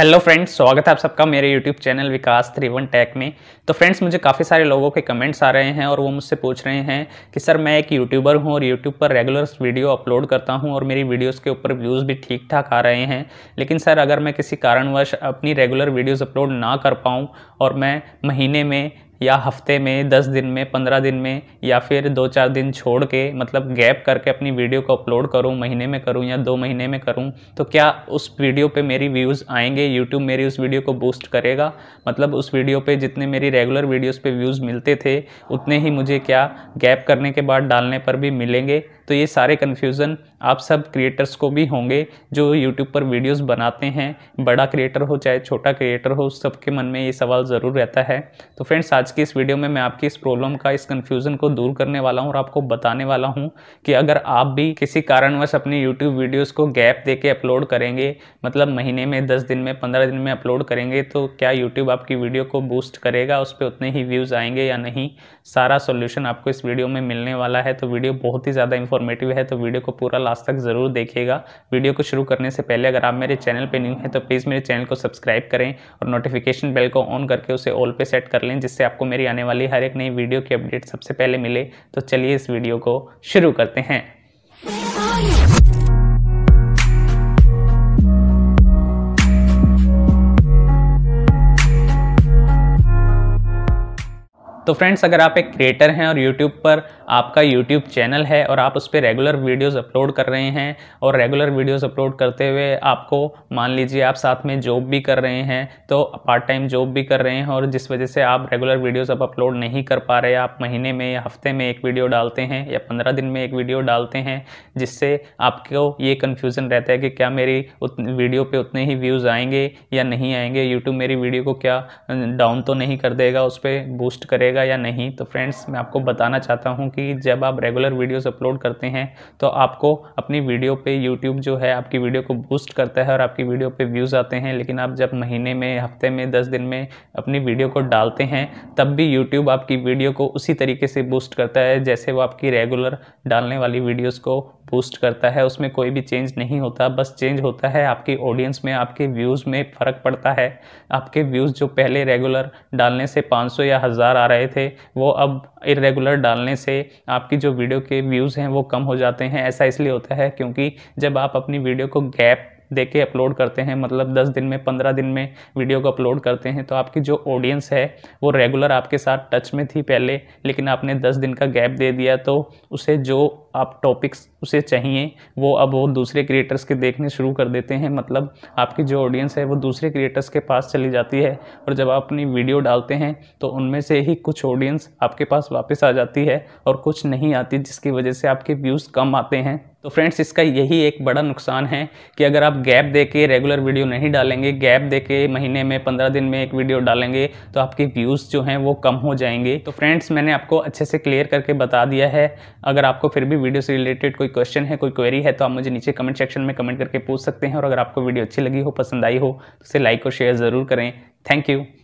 hello friends स्वागत है आप सबका मेरे YouTube channel Vikas three one tech में तो फ्रेंड्स मुझे काफ़ी सारे लोगों के कमेंट्स आ रहे हैं और वो मुझसे पूछ रहे हैं कि सर मैं एक यूट्यूबर हूं और यूट्यूब पर रेगुलर वीडियो अपलोड करता हूं और मेरी वीडियोस के ऊपर व्यूज़ भी ठीक ठाक आ रहे हैं लेकिन सर अगर मैं किसी कारणवश अपनी रेगुलर वीडियोज़ अपलोड ना कर पाऊँ और मैं महीने में या हफ्ते में दस दिन में पंद्रह दिन में या फिर दो चार दिन छोड़ के मतलब गैप करके अपनी वीडियो को अपलोड करूँ महीने में करूँ या दो महीने में करूँ तो क्या उस वीडियो पे मेरी व्यूज़ आएंगे यूट्यूब मेरी उस वीडियो को बूस्ट करेगा मतलब उस वीडियो पे जितने मेरी रेगुलर वीडियोज़ पे व्यूज़ मिलते थे उतने ही मुझे क्या गैप करने के बाद डालने पर भी मिलेंगे तो ये सारे कन्फ्यूज़न आप सब क्रिएटर्स को भी होंगे जो यूट्यूब पर वीडियोस बनाते हैं बड़ा क्रिएटर हो चाहे छोटा क्रिएटर हो सबके मन में ये सवाल ज़रूर रहता है तो फ्रेंड्स आज की इस वीडियो में मैं आपकी इस प्रॉब्लम का इस कन्फ्यूज़न को दूर करने वाला हूँ और आपको बताने वाला हूँ कि अगर आप भी किसी कारणवश अपनी यूट्यूब वीडियोज़ को गैप दे अपलोड करेंगे मतलब महीने में दस दिन में पंद्रह दिन में अपलोड करेंगे तो क्या यूट्यूब आपकी वीडियो को बूस्ट करेगा उस पर उतने ही व्यूज़ आएंगे या नहीं सारा सोल्यूशन आपको इस वीडियो में मिलने वाला है तो वीडियो बहुत ही ज़्यादा इंफॉर्म इन्फॉर्मेटिव है तो वीडियो को पूरा लास्ट तक ज़रूर देखिएगा वीडियो को शुरू करने से पहले अगर आप मेरे चैनल पर न्यू हैं तो प्लीज़ मेरे चैनल को सब्सक्राइब करें और नोटिफिकेशन बेल को ऑन करके उसे ऑल पे सेट कर लें जिससे आपको मेरी आने वाली हर एक नई वीडियो की अपडेट सबसे पहले मिले तो चलिए इस वीडियो को शुरू करते हैं तो फ्रेंड्स अगर आप एक क्रिएटर हैं और यूट्यूब पर आपका यूट्यूब चैनल है और आप उस पर रेगुलर वीडियोस अपलोड कर रहे हैं और रेगुलर वीडियोस अपलोड करते हुए आपको मान लीजिए आप साथ में जॉब भी कर रहे हैं तो पार्ट टाइम जॉब भी कर रहे हैं और जिस वजह से आप रेगुलर वीडियोस अब अपलोड नहीं कर पा रहे आप महीने में या हफ्ते में एक वीडियो डालते हैं या पंद्रह दिन में एक वीडियो डालते हैं जिससे आपको ये कन्फ्यूज़न रहता है कि क्या मेरी वीडियो पर उतने ही व्यूज़ आएंगे या नहीं आएंगे यूट्यूब मेरी वीडियो को क्या डाउन अं, तो नहीं कर देगा उस पर बूस्ट करेगा या नहीं तो फ्रेंड्स मैं आपको बताना चाहता हूँ कि कि जब आप रेगुलर वीडियोस अपलोड करते हैं तो आपको अपनी वीडियो पे यूट्यूब जो है आपकी वीडियो को बूस्ट करता है और आपकी वीडियो पे व्यूज़ आते हैं लेकिन आप जब महीने में हफ्ते में दस दिन में अपनी वीडियो को डालते हैं तब भी यूट्यूब आपकी वीडियो को उसी तरीके से बूस्ट करता है जैसे वो आपकी रेगुलर डालने वाली वीडियोज़ को पोस्ट करता है उसमें कोई भी चेंज नहीं होता बस चेंज होता है आपकी ऑडियंस में आपके व्यूज़ में फ़र्क पड़ता है आपके व्यूज़ जो पहले रेगुलर डालने से 500 या हज़ार आ रहे थे वो अब इरेगुलर डालने से आपकी जो वीडियो के व्यूज़ हैं वो कम हो जाते हैं ऐसा इसलिए होता है क्योंकि जब आप अपनी वीडियो को गैप दे के अपलोड करते हैं मतलब 10 दिन में 15 दिन में वीडियो को अपलोड करते हैं तो आपकी जो ऑडियंस है वो रेगुलर आपके साथ टच में थी पहले लेकिन आपने 10 दिन का गैप दे दिया तो उसे जो आप टॉपिक्स उसे चाहिए वो अब वो दूसरे क्रिएटर्स के देखने शुरू कर देते हैं मतलब आपकी जो ऑडियंस है वो दूसरे क्रिएटर्स के पास चली जाती है और जब आप अपनी वीडियो डालते हैं तो उनमें से ही कुछ ऑडियंस आपके पास वापस आ जाती है और कुछ नहीं आती जिसकी वजह से आपके व्यूज़ कम आते हैं तो फ्रेंड्स इसका यही एक बड़ा नुकसान है कि अगर आप गैप दे के रेगुलर वीडियो नहीं डालेंगे गैप दे के महीने में पंद्रह दिन में एक वीडियो डालेंगे तो आपके व्यूज़ जो हैं वो कम हो जाएंगे तो फ्रेंड्स मैंने आपको अच्छे से क्लियर करके बता दिया है अगर आपको फिर भी वीडियो से रिलेटेड कोई क्वेश्चन है कोई क्वेरी है तो आप मुझे नीचे कमेंट सेक्शन में कमेंट करके पूछ सकते हैं और अगर आपको वीडियो अच्छी लगी हो पसंद आई हो तो उसे लाइक और शेयर ज़रूर करें थैंक यू